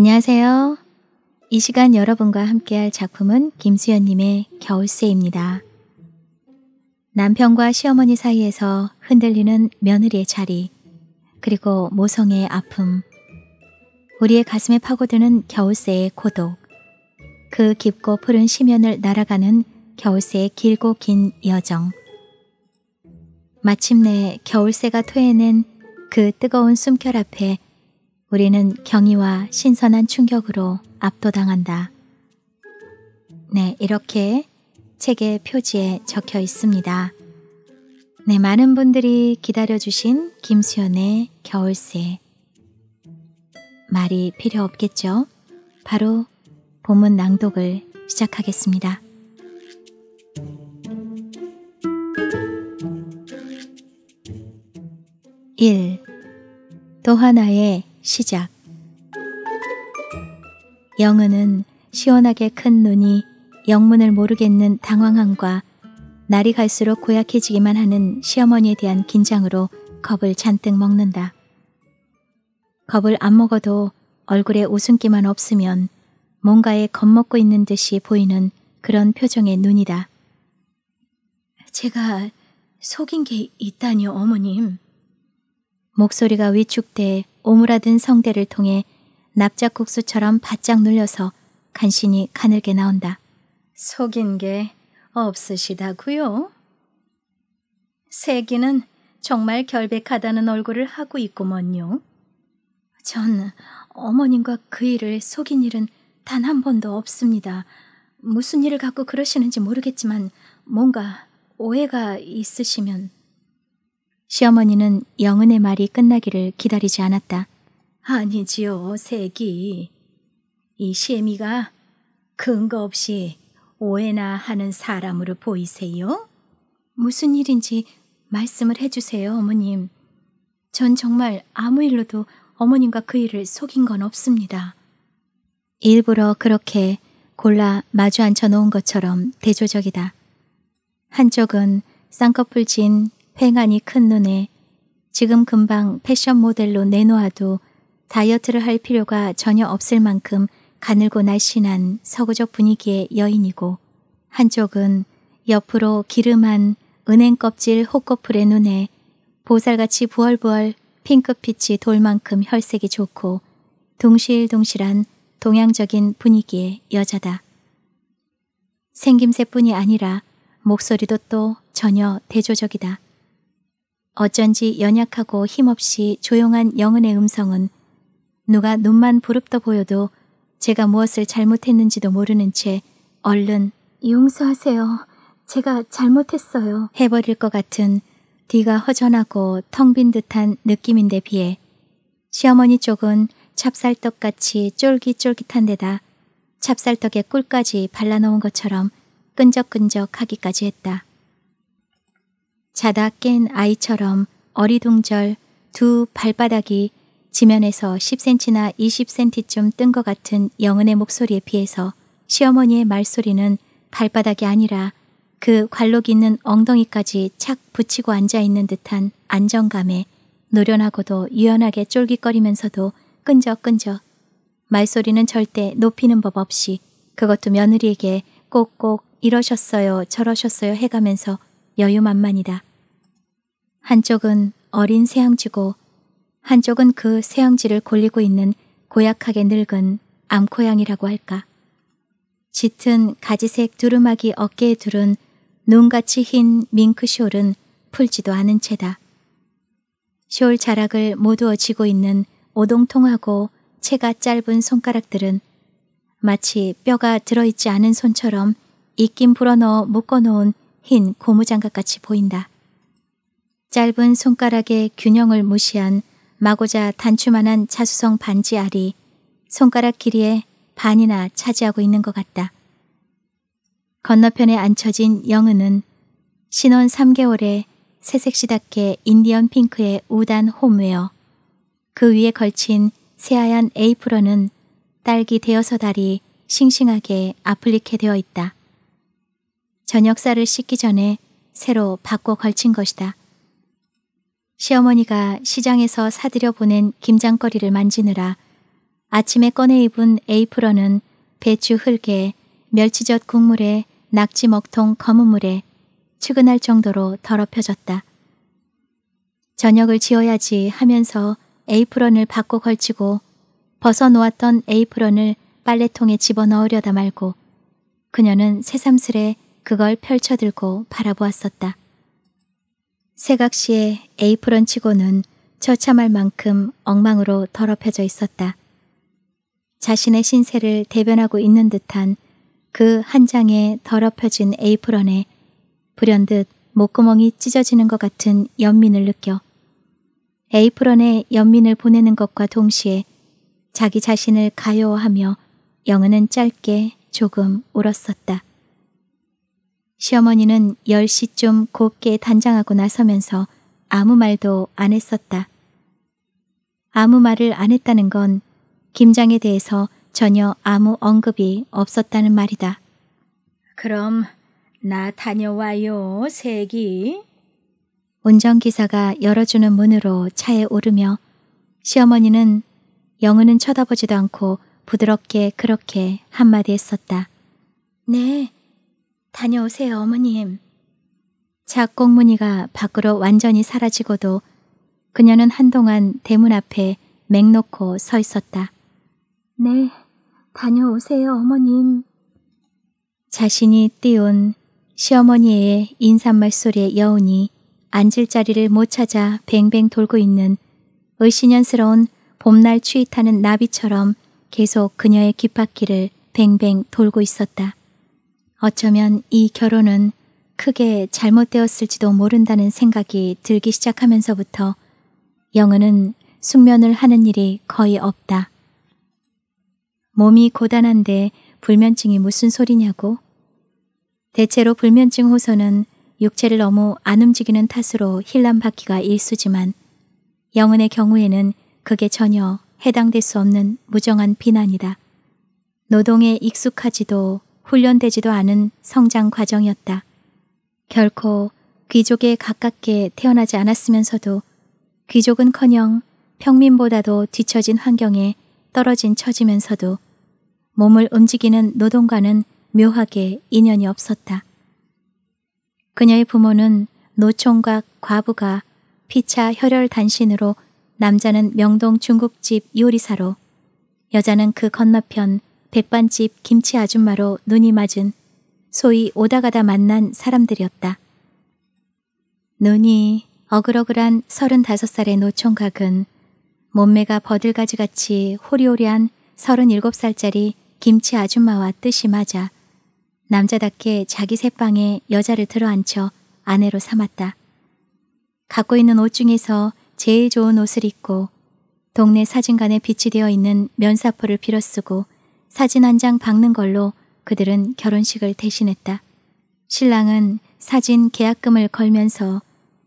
안녕하세요. 이 시간 여러분과 함께할 작품은 김수연님의 겨울새입니다. 남편과 시어머니 사이에서 흔들리는 며느리의 자리, 그리고 모성의 아픔, 우리의 가슴에 파고드는 겨울새의 고독, 그 깊고 푸른 시면을 날아가는 겨울새의 길고 긴 여정. 마침내 겨울새가 토해낸 그 뜨거운 숨결 앞에 우리는 경이와 신선한 충격으로 압도당한다. 네, 이렇게 책의 표지에 적혀 있습니다. 네, 많은 분들이 기다려주신 김수연의 겨울새. 말이 필요 없겠죠? 바로 본문 낭독을 시작하겠습니다. 1. 또 하나의 시작. 영은은 시원하게 큰 눈이 영문을 모르겠는 당황함과 날이 갈수록 고약해지기만 하는 시어머니에 대한 긴장으로 겁을 잔뜩 먹는다. 겁을 안 먹어도 얼굴에 웃음기만 없으면 뭔가에 겁먹고 있는 듯이 보이는 그런 표정의 눈이다. 제가 속인 게 있다니요, 어머님. 목소리가 위축돼 오므라든 성대를 통해 납작국수처럼 바짝 눌려서 간신히 가늘게 나온다. 속인 게 없으시다고요? 세기는 정말 결백하다는 얼굴을 하고 있구먼요. 전 어머님과 그 일을 속인 일은 단 한 번도 없습니다. 무슨 일을 갖고 그러시는지 모르겠지만 뭔가 오해가 있으시면 시어머니는 영은의 말이 끝나기를 기다리지 않았다. 아니지요, 새기이 시애미가 근거 없이 오해나 하는 사람으로 보이세요? 무슨 일인지 말씀을 해주세요, 어머님. 전 정말 아무 일로도 어머님과 그 일을 속인 건 없습니다. 일부러 그렇게 골라 마주 앉혀 놓은 것처럼 대조적이다. 한쪽은 쌍꺼풀 진 횡하니 큰 눈에 지금 금방 패션 모델로 내놓아도 다이어트를 할 필요가 전혀 없을 만큼 가늘고 날씬한 서구적 분위기의 여인이고 한쪽은 옆으로 기름한 은행 껍질 호꺼풀의 눈에 보살같이 부얼부얼 핑크빛이 돌 만큼 혈색이 좋고 동실동실한 동양적인 분위기의 여자다. 생김새뿐이 아니라 목소리도 또 전혀 대조적이다. 어쩐지 연약하고 힘없이 조용한 영은의 음성은 누가 눈만 부릅떠 보여도 제가 무엇을 잘못했는지도 모르는 채 얼른 용서하세요. 제가 잘못했어요. 해버릴 것 같은 뒤가 허전하고 텅 빈 듯한 느낌인데 비해 시어머니 쪽은 찹쌀떡같이 쫄깃쫄깃한 데다 찹쌀떡에 꿀까지 발라놓은 것처럼 끈적끈적하기까지 했다. 자다 깬 아이처럼 어리둥절 두 발바닥이 지면에서 10cm나 20cm쯤 뜬 것 같은 영은의 목소리에 비해서 시어머니의 말소리는 발바닥이 아니라 그 관록 있는 엉덩이까지 착 붙이고 앉아있는 듯한 안정감에 노련하고도 유연하게 쫄깃거리면서도 끈적끈적 말소리는 절대 높이는 법 없이 그것도 며느리에게 꼭꼭 이러셨어요 저러셨어요 해가면서 여유만만이다. 한쪽은 어린 새양쥐고 한쪽은 그 새양쥐를 골리고 있는 고약하게 늙은 암코양이라고 할까. 짙은 가지색 두루마기 어깨에 두른 눈같이 흰 밍크숄은 풀지도 않은 채다. 숄 자락을 모두 어지고 있는 오동통하고 채가 짧은 손가락들은 마치 뼈가 들어있지 않은 손처럼 익김 불어넣어 묶어놓은 흰 고무장갑같이 보인다. 짧은 손가락의 균형을 무시한 마고자 단추만한 차수성 반지 알이 손가락 길이의 반이나 차지하고 있는 것 같다. 건너편에 앉혀진 영은은 신혼 3개월의 새색시답게 인디언 핑크의 우단 홈웨어, 그 위에 걸친 새하얀 에이프런은 딸기 대여섯 알이 싱싱하게 아플리케 되어 있다. 저녁살을 씻기 전에 새로 바꿔 걸친 것이다. 시어머니가 시장에서 사들여 보낸 김장거리를 만지느라 아침에 꺼내 입은 에이프런은 배추 흙에 멸치젓 국물에 낙지 먹통 검은 물에 측은할 정도로 더럽혀졌다. 저녁을 지어야지 하면서 에이프런을 받고 걸치고 벗어놓았던 에이프런을 빨래통에 집어넣으려다 말고 그녀는 새삼스레 그걸 펼쳐들고 바라보았었다. 새각시의 에이프런 치고는 처참할 만큼 엉망으로 더럽혀져 있었다. 자신의 신세를 대변하고 있는 듯한 그 한 장의 더럽혀진 에이프런에 불현듯 목구멍이 찢어지는 것 같은 연민을 느껴 에이프런에 연민을 보내는 것과 동시에 자기 자신을 가여워하며 영은은 짧게 조금 울었었다. 시어머니는 10시쯤 곱게 단장하고 나서면서 아무 말도 안 했었다. 아무 말을 안 했다는 건 김장에 대해서 전혀 아무 언급이 없었다는 말이다. 그럼 나 다녀와요, 세기. 운전기사가 열어주는 문으로 차에 오르며 시어머니는 영은은 쳐다보지도 않고 부드럽게 그렇게 한마디 했었다. 네, 다녀오세요, 어머님. 작곡 무늬가 밖으로 완전히 사라지고도 그녀는 한동안 대문 앞에 맹놓고 서 있었다. 네, 다녀오세요, 어머님. 자신이 띄운 시어머니의 인사말 소리에 여운이 앉을 자리를 못 찾아 뱅뱅 돌고 있는 의신연스러운 봄날 추위타는 나비처럼 계속 그녀의 귓바퀴를 뱅뱅 돌고 있었다. 어쩌면 이 결혼은 크게 잘못되었을지도 모른다는 생각이 들기 시작하면서부터 영은은 숙면을 하는 일이 거의 없다. 몸이 고단한데 불면증이 무슨 소리냐고? 대체로 불면증 호소는 육체를 너무 안 움직이는 탓으로 힐난받기가 일수지만 영은의 경우에는 그게 전혀 해당될 수 없는 무정한 비난이다. 노동에 익숙하지도 훈련되지도 않은 성장 과정이었다. 결코 귀족에 가깝게 태어나지 않았으면서도 귀족은커녕 평민보다도 뒤처진 환경에 떨어진 처지면서도 몸을 움직이는 노동과는 묘하게 인연이 없었다. 그녀의 부모는 노총각 과부가 피차 혈혈 단신으로 남자는 명동 중국집 요리사로 여자는 그 건너편 백반집 김치 아줌마로 눈이 맞은 소위 오다가다 만난 사람들이었다. 눈이 어그어글한 35살의 노총각은 몸매가 버들가지같이 호리호리한 37살짜리 김치 아줌마와 뜻이 맞아 남자답게 자기 새방에 여자를 들어앉혀 아내로 삼았다. 갖고 있는 옷 중에서 제일 좋은 옷을 입고 동네 사진관에 비치되어 있는 면사포를 빌어쓰고 사진 한 장 박는 걸로 그들은 결혼식을 대신했다. 신랑은 사진 계약금을 걸면서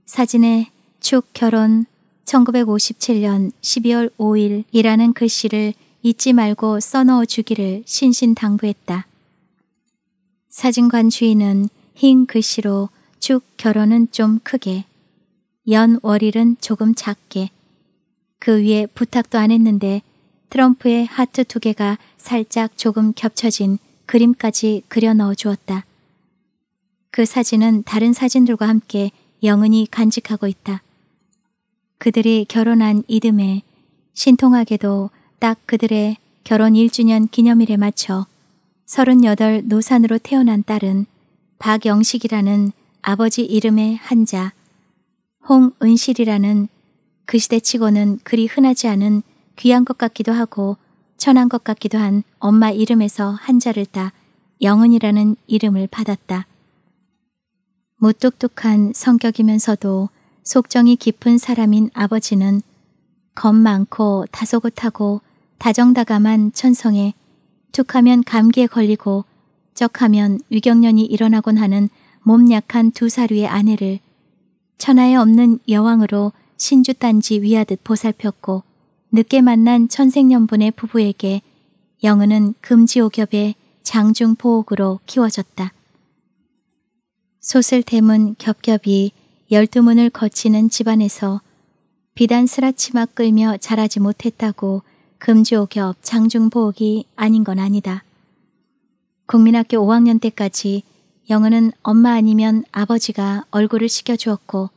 사진에 축 결혼 1957년 12월 5일이라는 글씨를 잊지 말고 써넣어 주기를 신신당부했다. 사진관 주인은 흰 글씨로 축 결혼은 좀 크게, 연 월일은 조금 작게, 그 위에 부탁도 안 했는데 트럼프의 하트 두 개가 살짝 조금 겹쳐진 그림까지 그려 넣어 주었다. 그 사진은 다른 사진들과 함께 영은이 간직하고 있다. 그들이 결혼한 이듬해 신통하게도 딱 그들의 결혼 1주년 기념일에 맞춰 38 노산으로 태어난 딸은 박영식이라는 아버지 이름의 한자, 홍은실이라는 그 시대치고는 그리 흔하지 않은 귀한 것 같기도 하고 천한 것 같기도 한 엄마 이름에서 한자를 따 영은이라는 이름을 받았다. 무뚝뚝한 성격이면서도 속정이 깊은 사람인 아버지는 겁 많고 다소곳하고 다정다감한 천성에 툭하면 감기에 걸리고 적하면 위경련이 일어나곤 하는 몸 약한 두 사류의 아내를 천하에 없는 여왕으로 신주단지 위하듯 보살폈고 늦게 만난 천생연분의 부부에게 영은은 금지옥엽의 장중포옥으로 키워졌다. 소슬 대문 겹겹이 열두 문을 거치는 집안에서 비단 스라치마 끌며 자라지 못했다고 금지옥엽 장중포옥이 아닌 건 아니다. 국민학교 5학년 때까지 영은은 엄마 아니면 아버지가 얼굴을 식여주었고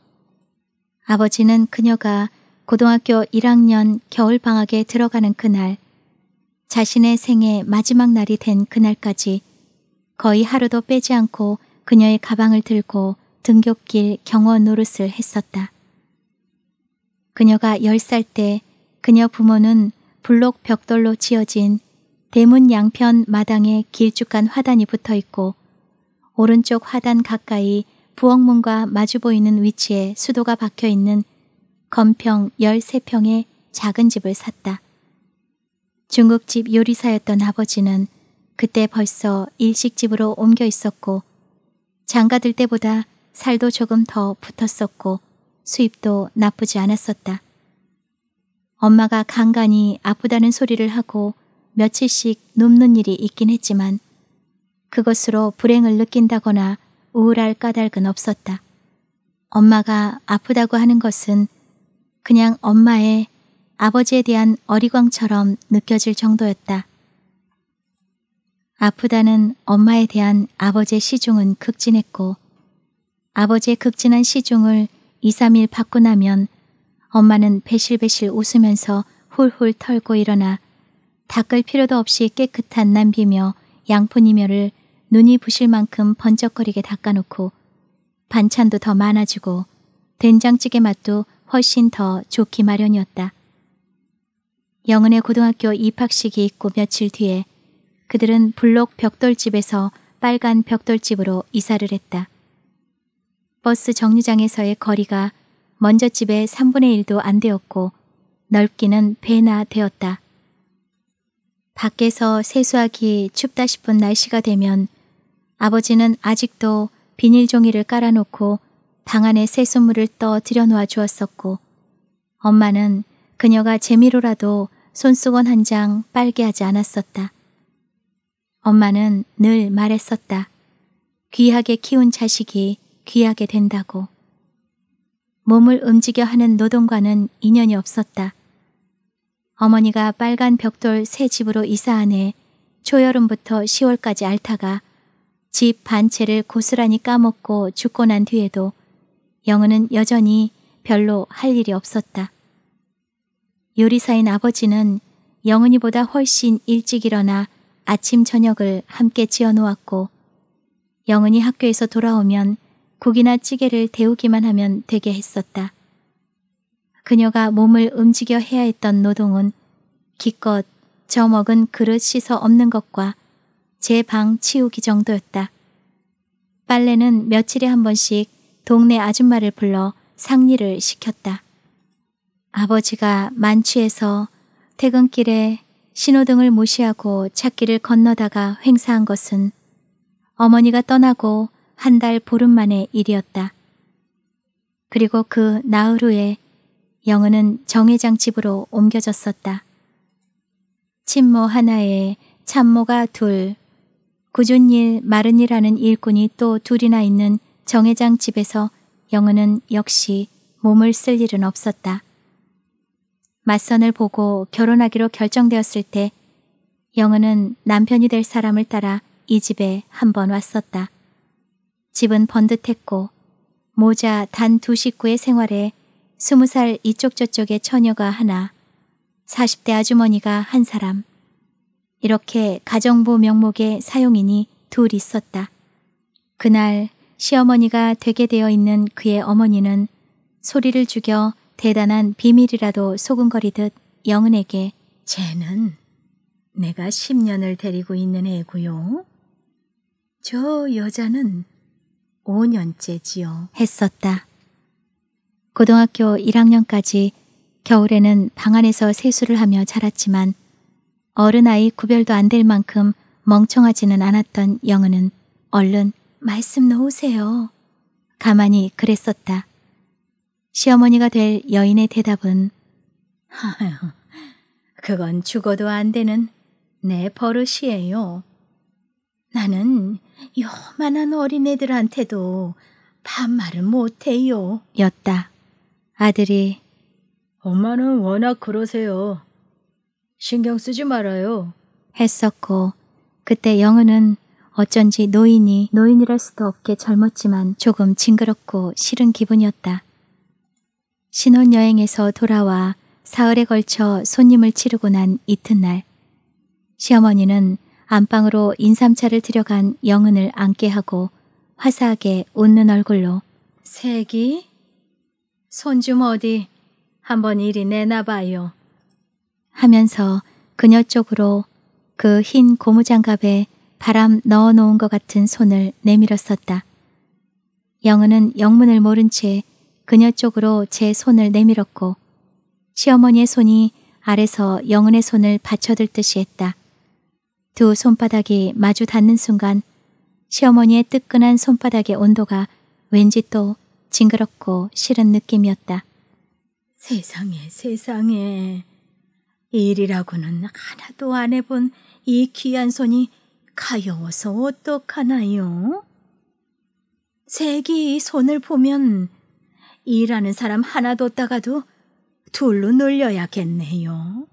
아버지는 그녀가 고등학교 1학년 겨울방학에 들어가는 그날, 자신의 생애 마지막 날이 된 그날까지 거의 하루도 빼지 않고 그녀의 가방을 들고 등굣길 경원 노릇을 했었다. 그녀가 10살 때 그녀 부모는 블록 벽돌로 지어진 대문 양편 마당에 길쭉한 화단이 붙어 있고 오른쪽 화단 가까이 부엌문과 마주 보이는 위치에 수도가 박혀 있는 건평 13평의 작은 집을 샀다. 중국집 요리사였던 아버지는 그때 벌써 일식집으로 옮겨 있었고 장가들 때보다 살도 조금 더 붙었었고 수입도 나쁘지 않았었다. 엄마가 간간히 아프다는 소리를 하고 며칠씩 눕는 일이 있긴 했지만 그것으로 불행을 느낀다거나 우울할 까닭은 없었다. 엄마가 아프다고 하는 것은 그냥 엄마의 아버지에 대한 어리광처럼 느껴질 정도였다. 아프다는 엄마에 대한 아버지의 시중은 극진했고 아버지의 극진한 시중을 2, 3일 받고 나면 엄마는 배실배실 웃으면서 훌훌 털고 일어나 닦을 필요도 없이 깨끗한 남비며 양푼이며를 눈이 부실 만큼 번쩍거리게 닦아놓고 반찬도 더 많아지고 된장찌개 맛도 훨씬 더 좋기 마련이었다. 영은의 고등학교 입학식이 있고 며칠 뒤에 그들은 블록 벽돌집에서 빨간 벽돌집으로 이사를 했다. 버스 정류장에서의 거리가 먼저 집의 3분의 1도 안 되었고 넓기는 배나 되었다. 밖에서 세수하기 춥다 싶은 날씨가 되면 아버지는 아직도 비닐종이를 깔아놓고 방 안에 새소물을 떠 들여놓아 주었었고 엄마는 그녀가 재미로라도 손수건 한 장 빨게 하지 않았었다. 엄마는 늘 말했었다. 귀하게 키운 자식이 귀하게 된다고. 몸을 움직여 하는 노동과는 인연이 없었다. 어머니가 빨간 벽돌 새 집으로 이사한 해 초여름부터 10월까지 앓다가 집 반채를 고스란히 까먹고 죽고 난 뒤에도 영은은 여전히 별로 할 일이 없었다. 요리사인 아버지는 영은이보다 훨씬 일찍 일어나 아침 저녁을 함께 지어 놓았고 영은이 학교에서 돌아오면 국이나 찌개를 데우기만 하면 되게 했었다. 그녀가 몸을 움직여 해야 했던 노동은 기껏 저먹은 그릇 씻어 없는 것과 제 방 치우기 정도였다. 빨래는 며칠에 한 번씩 동네 아줌마를 불러 상리를 시켰다. 아버지가 만취해서 퇴근길에 신호등을 무시하고 찾기를 건너다가 횡사한 것은 어머니가 떠나고 한 달 보름 만의 일이었다. 그리고 그 나흘 후에 영은은 정회장 집으로 옮겨졌었다. 친모 하나에 참모가 둘, 꾸준일 마른 일하는 일꾼이 또 둘이나 있는 정 회장 집에서 영은은 역시 몸을 쓸 일은 없었다. 맞선을 보고 결혼하기로 결정되었을 때 영은은 남편이 될 사람을 따라 이 집에 한 번 왔었다. 집은 번듯했고 모자 단 두 식구의 생활에 스무 살 이쪽 저쪽의 처녀가 하나, 40대 아주머니가 한 사람. 이렇게 가정부 명목의 사용인이 둘 있었다. 그날 시어머니가 되게 되어 있는 그의 어머니는 소리를 죽여 대단한 비밀이라도 소근거리듯 영은에게 쟤는 내가 10년을 데리고 있는 애구요저 여자는 5년째지요. 했었다. 고등학교 1학년까지 겨울에는 방 안에서 세수를 하며 자랐지만 어른아이 구별도 안 될 만큼 멍청하지는 않았던 영은은 얼른 말씀 놓으세요. 가만히 그랬었다. 시어머니가 될 여인의 대답은 아휴, 그건 죽어도 안 되는 내 버릇이에요. 나는 요만한 어린애들한테도 반말을 못해요. 였다. 아들이 엄마는 워낙 그러세요. 신경 쓰지 말아요. 했었고 그때 영은은 어쩐지 노인이 노인이랄 수도 없게 젊었지만 조금 징그럽고 싫은 기분이었다. 신혼여행에서 돌아와 사흘에 걸쳐 손님을 치르고 난 이튿날 시어머니는 안방으로 인삼차를 들여간 영은을 안게 하고 화사하게 웃는 얼굴로 세기? 손좀 어디 한번 이리 내놔봐요. 하면서 그녀 쪽으로 그 흰 고무장갑에 바람 넣어 놓은 것 같은 손을 내밀었었다. 영은은 영문을 모른 채 그녀 쪽으로 제 손을 내밀었고 시어머니의 손이 아래서 영은의 손을 받쳐들 듯이 했다. 두 손바닥이 마주 닿는 순간 시어머니의 뜨끈한 손바닥의 온도가 왠지 또 징그럽고 싫은 느낌이었다. 세상에 세상에 일이라고는 하나도 안 해본 이 귀한 손이 가여워서 어떡하나요? 색이 손을 보면 일하는 사람 하나 뒀다가도 둘로 놀려야겠네요.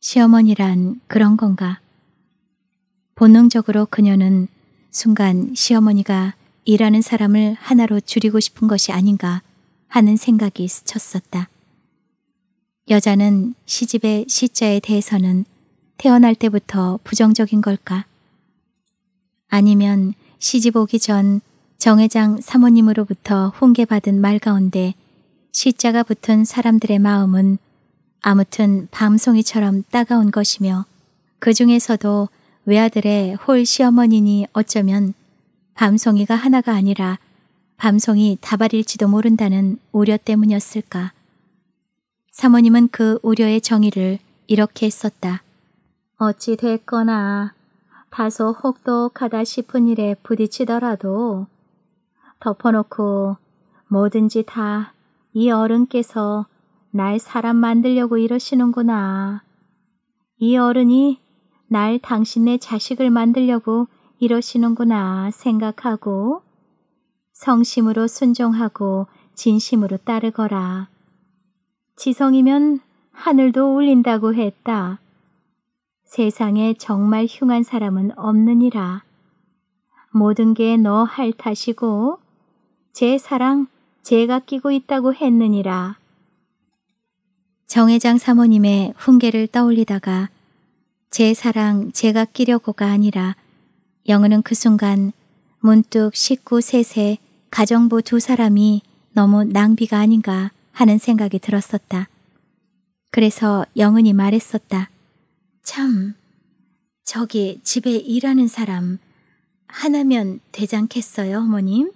시어머니란 그런 건가? 본능적으로 그녀는 순간 시어머니가 일하는 사람을 하나로 줄이고 싶은 것이 아닌가 하는 생각이 스쳤었다. 여자는 시집의 시자에 대해서는 태어날 때부터 부정적인 걸까? 아니면 시집 오기 전 정회장 사모님으로부터 훈계받은 말 가운데 시자가 붙은 사람들의 마음은 아무튼 밤송이처럼 따가운 것이며 그 중에서도 외아들의 홀 시어머니니 어쩌면 밤송이가 하나가 아니라 밤송이 다발일지도 모른다는 우려 때문이었을까. 사모님은 그 우려의 정의를 이렇게 했었다 어찌 됐거나 다소 혹독하다 싶은 일에 부딪히더라도 덮어놓고 뭐든지 다 이 어른께서 날 사람 만들려고 이러시는구나. 이 어른이 날 당신의 자식을 만들려고 이러시는구나 생각하고 성심으로 순종하고 진심으로 따르거라. 지성이면 하늘도 울린다고 했다. 세상에 정말 흉한 사람은 없느니라. 모든 게 너 할 탓이고 제 사랑 제가 끼고 있다고 했느니라. 정회장 사모님의 훈계를 떠올리다가 제 사랑 제가 끼려고가 아니라 영은은 그 순간 문득 식구 셋에 가정부 두 사람이 너무 낭비가 아닌가 하는 생각이 들었었다. 그래서 영은이 말했었다. 참, 저기 집에 일하는 사람 하나면 되지 않겠어요, 어머님?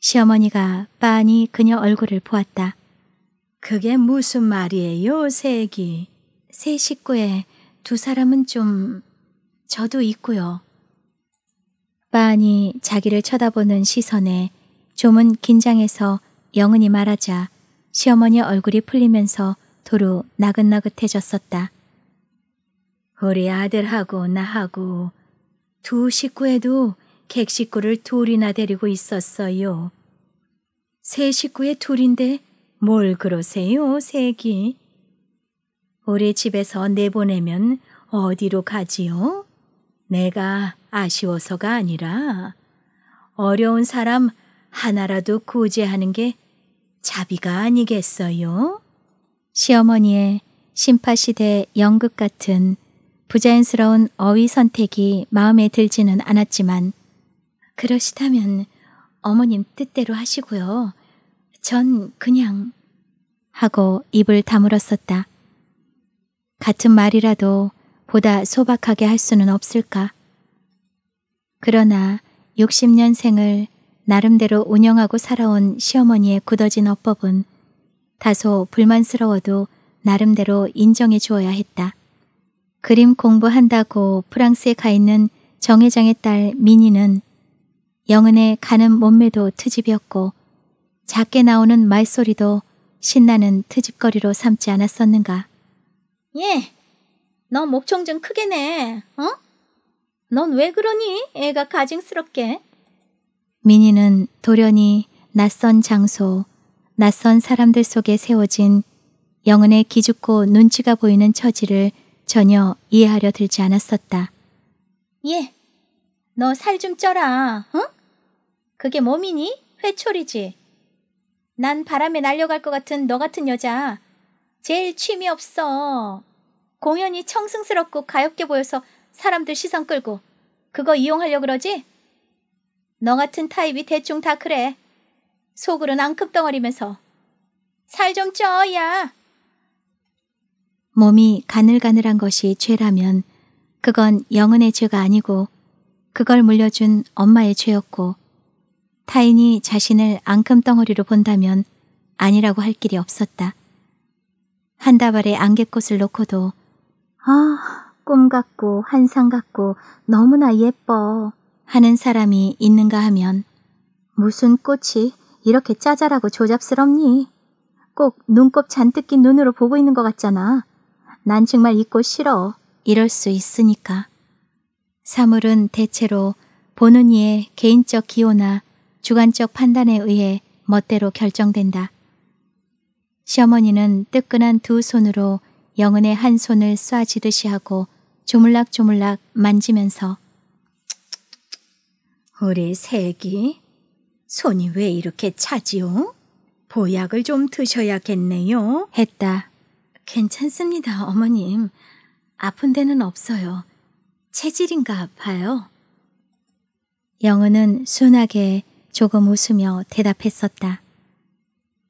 시어머니가 빤히 그녀 얼굴을 보았다. 그게 무슨 말이에요, 색기세 식구에 두 사람은 좀 저도 있고요. 빤히 자기를 쳐다보는 시선에 좀은 긴장해서 영은이 말하자 시어머니 얼굴이 풀리면서 도로 나긋나긋해졌었다. 우리 아들하고 나하고 두 식구에도 객 식구를 둘이나 데리고 있었어요. 세 식구에 둘인데 뭘 그러세요, 세기? 우리 집에서 내보내면 어디로 가지요? 내가 아쉬워서가 아니라 어려운 사람 하나라도 구제하는 게 자비가 아니겠어요? 시어머니의 심파시대 연극 같은 부자연스러운 어휘 선택이 마음에 들지는 않았지만 그러시다면 어머님 뜻대로 하시고요. 전 그냥 하고 입을 다물었었다. 같은 말이라도 보다 소박하게 할 수는 없을까? 그러나 60년생을 나름대로 운영하고 살아온 시어머니의 굳어진 어법은 다소 불만스러워도 나름대로 인정해 주어야 했다. 그림 공부한다고 프랑스에 가 있는 정회장의 딸민희는 영은의 가는 몸매도 트집이었고 작게 나오는 말소리도 신나는 트집거리로 삼지 않았었는가. 예, 너 목청 좀 크게 내, 어? 넌 왜 그러니? 애가 가증스럽게. 민희는도련히 낯선 장소, 낯선 사람들 속에 세워진 영은의 기죽고 눈치가 보이는 처지를 전혀 이해하려 들지 않았었다. 예, 너 살 좀 쪄라, 응? 그게 몸이니? 회초리지? 난 바람에 날려갈 것 같은 너 같은 여자 제일 취미 없어. 공연이 청승스럽고 가엽게 보여서 사람들 시선 끌고 그거 이용하려 그러지? 너 같은 타입이 대충 다 그래. 속으로 앙큼덩어리면서 살 좀 쪄야 몸이 가늘가늘한 것이 죄라면 그건 영은의 죄가 아니고 그걸 물려준 엄마의 죄였고 타인이 자신을 앙금덩어리로 본다면 아니라고 할 길이 없었다. 한 다발의 안개꽃을 놓고도 아, 꿈 같고 환상 같고 너무나 예뻐 하는 사람이 있는가 하면 무슨 꽃이 이렇게 짜잘하고 조잡스럽니? 꼭 눈곱 잔뜩 낀 눈으로 보고 있는 것 같잖아. 난 정말 있고 싫어. 이럴 수 있으니까. 사물은 대체로 보는 이의 개인적 기호나 주관적 판단에 의해 멋대로 결정된다. 시어머니는 뜨끈한 두 손으로 영은의 한 손을 쏴지듯이 하고 조물락조물락 만지면서 우리 색기 손이 왜 이렇게 차지요? 보약을 좀 드셔야겠네요. 했다. 괜찮습니다, 어머님. 아픈 데는 없어요. 체질인가 봐요 영은은 순하게 조금 웃으며 대답했었다.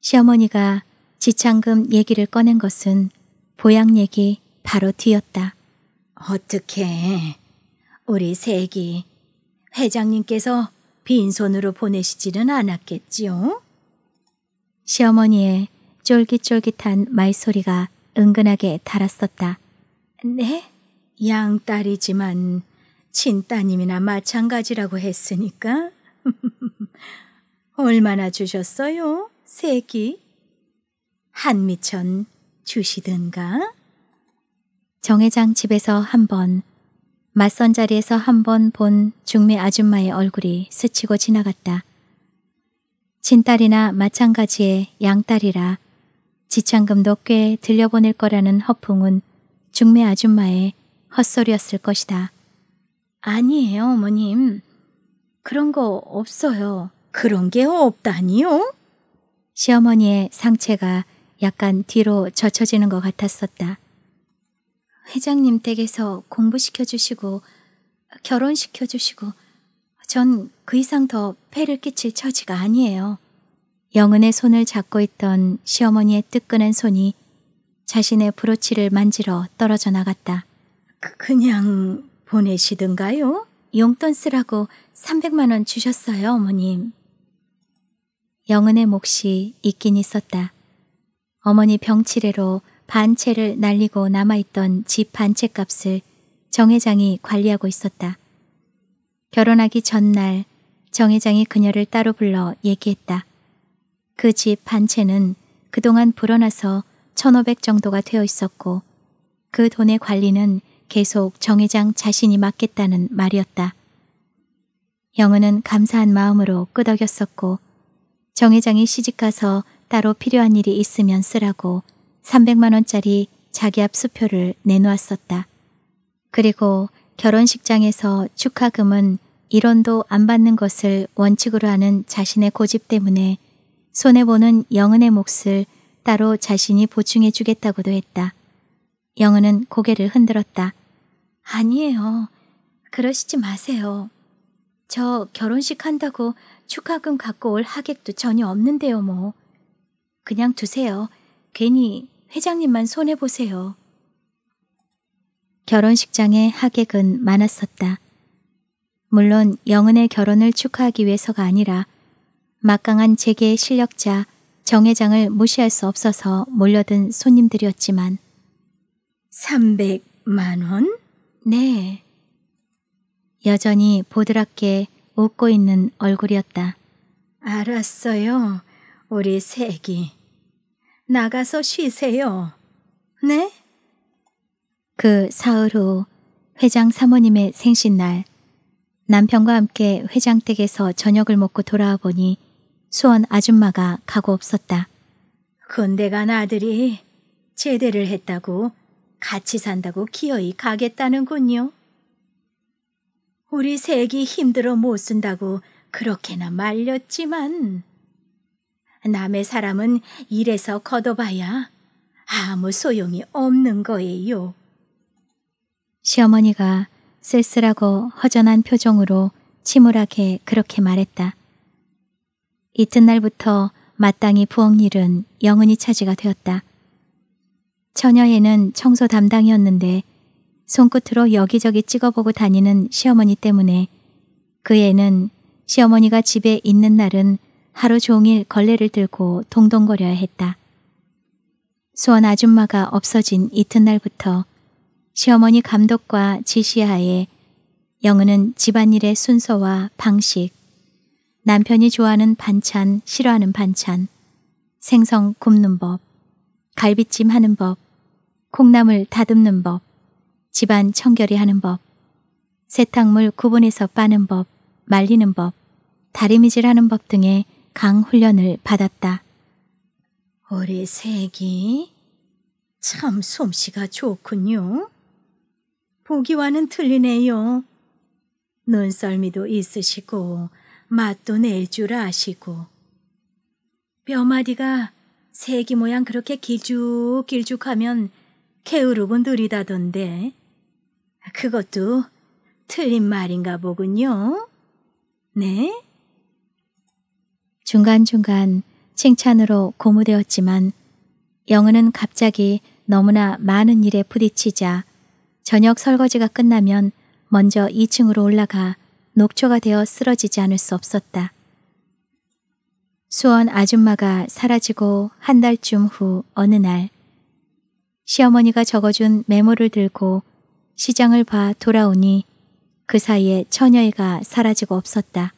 시어머니가 지창금 얘기를 꺼낸 것은 보양 얘기 바로 뒤였다. 어떻게 우리 세기 회장님께서 빈손으로 보내시지는 않았겠지요? 시어머니의 쫄깃쫄깃한 말소리가 은근하게 달았었다. 네? 양딸이지만 친따님이나 마찬가지라고 했으니까 얼마나 주셨어요? 세기? 한미천 주시든가? 정회장 집에서 한 번, 맞선 자리에서 한 번 본 중매 아줌마의 얼굴이 스치고 지나갔다. 친딸이나 마찬가지의 양딸이라 지창금도 꽤 들려보낼 거라는 허풍은 중매 아줌마의 헛소리였을 것이다. 아니에요, 어머님. 그런 거 없어요. 그런 게 없다니요? 시어머니의 상체가 약간 뒤로 젖혀지는 것 같았었다. 회장님 댁에서 공부시켜 주시고 결혼시켜 주시고 전 그 이상 더 폐를 끼칠 처지가 아니에요. 영은의 손을 잡고 있던 시어머니의 뜨끈한 손이 자신의 브로치를 만지러 떨어져 나갔다. 그, 그냥 보내시든가요? 용돈 쓰라고 300만 원 주셨어요, 어머님. 영은의 몫이 있긴 있었다. 어머니 병치레로 반채를 날리고 남아있던 집 반채값을 정 회장이 관리하고 있었다. 결혼하기 전날 정 회장이 그녀를 따로 불러 얘기했다. 그집반 채는 그동안 불어나서 1500 정도가 되어 있었고 그 돈의 관리는 계속 정 회장 자신이 맡겠다는 말이었다. 영은은 감사한 마음으로 끄덕였었고 정 회장이 시집가서 따로 필요한 일이 있으면 쓰라고 300만 원짜리 자기 앞 수표를 내놓았었다. 그리고 결혼식장에서 축하금은 1원도 안 받는 것을 원칙으로 하는 자신의 고집 때문에 손해보는 영은의 몫을 따로 자신이 보충해 주겠다고도 했다. 영은은 고개를 흔들었다. 아니에요. 그러시지 마세요. 저 결혼식 한다고 축하금 갖고 올 하객도 전혀 없는데요, 뭐. 그냥 두세요. 괜히 회장님만 손해보세요. 결혼식장에 하객은 많았었다. 물론 영은의 결혼을 축하하기 위해서가 아니라 막강한 재계의 실력자 정회장을 무시할 수 없어서 몰려든 손님들이었지만 300만 원? 네. 여전히 보드랍게 웃고 있는 얼굴이었다. 알았어요. 우리 세기. 나가서 쉬세요. 네? 그 사흘 후 회장 사모님의 생신날 남편과 함께 회장 댁에서 저녁을 먹고 돌아와 보니 수원 아줌마가 가고 없었다. 근데 간 아들이 제대를 했다고 같이 산다고 기어이 가겠다는군요. 우리 색이 힘들어 못 쓴다고 그렇게나 말렸지만 남의 사람은 이래서 걷어봐야 아무 소용이 없는 거예요. 시어머니가 쓸쓸하고 허전한 표정으로 침울하게 그렇게 말했다. 이튿날부터 마땅히 부엌일은 영은이 차지가 되었다. 처녀에는 청소 담당이었는데 손끝으로 여기저기 찍어보고 다니는 시어머니 때문에 그 애는 시어머니가 집에 있는 날은 하루 종일 걸레를 들고 동동거려야 했다. 수원 아줌마가 없어진 이튿날부터 시어머니 감독과 지시하에 영은은 집안일의 순서와 방식, 남편이 좋아하는 반찬, 싫어하는 반찬, 생선 굽는 법, 갈비찜 하는 법, 콩나물 다듬는 법, 집안 청결이 하는 법, 세탁물 구분해서 빠는 법, 말리는 법, 다리미질 하는 법 등의 강 훈련을 받았다. 우리 색이 참 솜씨가 좋군요. 보기와는 틀리네요. 눈썰미도 있으시고 맛도 낼 줄 아시고 뼈마디가 새기 모양 그렇게 길쭉길쭉하면 게으르고 느이다던데 그것도 틀린 말인가 보군요. 네? 중간중간 칭찬으로 고무되었지만 영은은 갑자기 너무나 많은 일에 부딪히자 저녁 설거지가 끝나면 먼저 2층으로 올라가 녹초가 되어 쓰러지지 않을 수 없었다. 수원 아줌마가 사라지고 한 달쯤 후 어느 날 시어머니가 적어준 메모를 들고 시장을 봐 돌아오니 그 사이에 처녀이가 사라지고 없었다.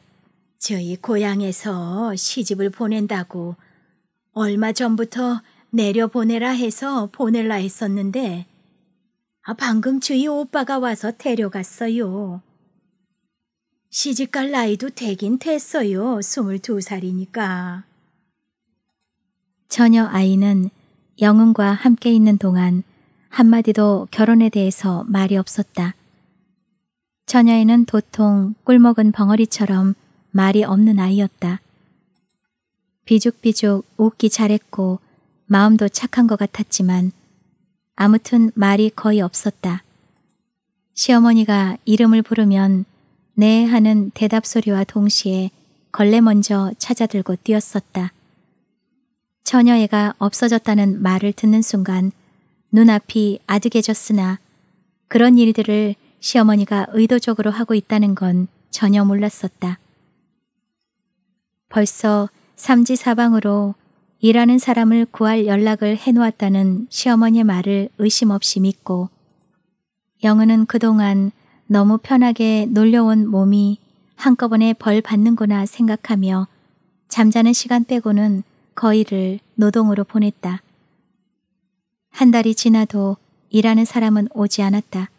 저희 고향에서 시집을 보낸다고 얼마 전부터 내려보내라 해서 보낼라 했었는데 아, 방금 저희 오빠가 와서 데려갔어요. 시집갈 나이도 되긴 됐어요. 22살이니까. 처녀 아이는 영웅과 함께 있는 동안 한마디도 결혼에 대해서 말이 없었다. 처녀에는 도통 꿀먹은 벙어리처럼 말이 없는 아이였다. 비죽비죽 웃기 잘했고 마음도 착한 것 같았지만 아무튼 말이 거의 없었다. 시어머니가 이름을 부르면 네 하는 대답 소리와 동시에 걸레 먼저 찾아들고 뛰었었다. 처녀애가 없어졌다는 말을 듣는 순간 눈앞이 아득해졌으나 그런 일들을 시어머니가 의도적으로 하고 있다는 건 전혀 몰랐었다. 벌써 삼지사방으로 일하는 사람을 구할 연락을 해놓았다는 시어머니의 말을 의심 없이 믿고 영은은 그동안 너무 편하게 놀려온 몸이 한꺼번에 벌 받는구나 생각하며 잠자는 시간 빼고는 거의를 노동으로 보냈다. 한 달이 지나도 일하는 사람은 오지 않았다.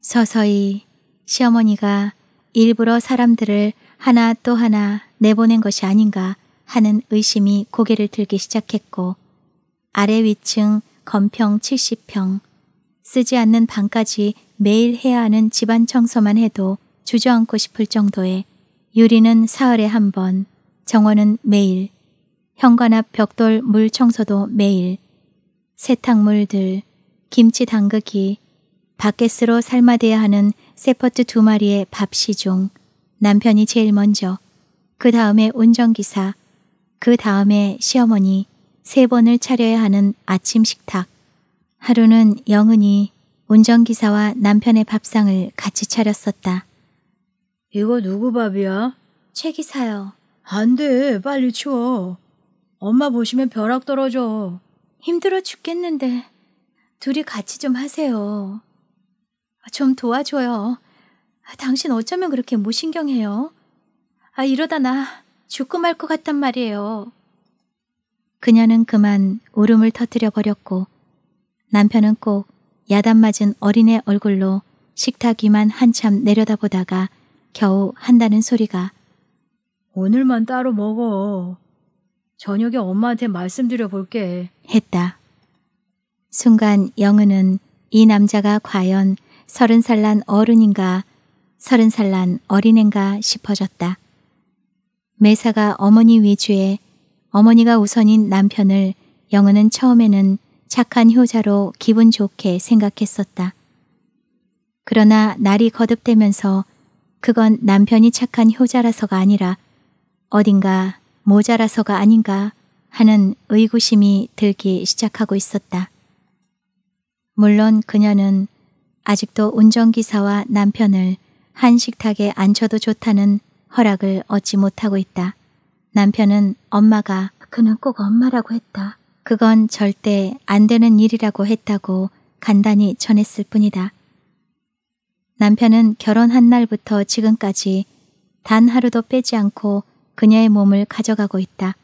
서서히 시어머니가 일부러 사람들을 하나 또 하나 내보낸 것이 아닌가 하는 의심이 고개를 들기 시작했고 아래 위층 건평 70평 쓰지 않는 방까지 매일 해야 하는 집안 청소만 해도 주저앉고 싶을 정도에 유리는 사흘에 한 번, 정원은 매일, 현관 앞 벽돌 물 청소도 매일, 세탁물들, 김치 담그기, 바켓으로 삶아대야 하는 세퍼트 두 마리의 밥 시중, 남편이 제일 먼저, 그 다음에 운전기사, 그 다음에 시어머니, 세 번을 차려야 하는 아침 식탁. 하루는 영은이 운전기사와 남편의 밥상을 같이 차렸었다. 이거 누구 밥이야? 최 기사요. 안 돼, 빨리 치워. 엄마 보시면 벼락 떨어져. 힘들어 죽겠는데 둘이 같이 좀 하세요. 좀 도와줘요. 당신 어쩌면 그렇게 무신경해요? 아, 이러다 나 죽고 말 것 같단 말이에요. 그녀는 그만 울음을 터뜨려 버렸고 남편은 꼭 야단 맞은 어린애 얼굴로 식탁 위만 한참 내려다보다가 겨우 한다는 소리가 오늘만 따로 먹어. 저녁에 엄마한테 말씀드려 볼게. 했다. 순간 영은은 이 남자가 과연 서른 살 난 어른인가 서른 살 난어린애인가 싶어졌다. 매사가 어머니 위주에 어머니가 우선인 남편을 영은은 처음에는 착한 효자로 기분 좋게 생각했었다. 그러나 날이 거듭되면서 그건 남편이 착한 효자라서가 아니라 어딘가 모자라서가 아닌가 하는 의구심이 들기 시작하고 있었다. 물론 그녀는 아직도 운전기사와 남편을 한 식탁에 앉혀도 좋다는 허락을 얻지 못하고 있다. 남편은 엄마가 그는 꼭 엄마라고 했다. 그건 절대 안 되는 일이라고 했다고 간단히 전했을 뿐이다. 남편은 결혼한 날부터 지금까지 단 하루도 빼지 않고 그녀의 몸을 가져가고 있다.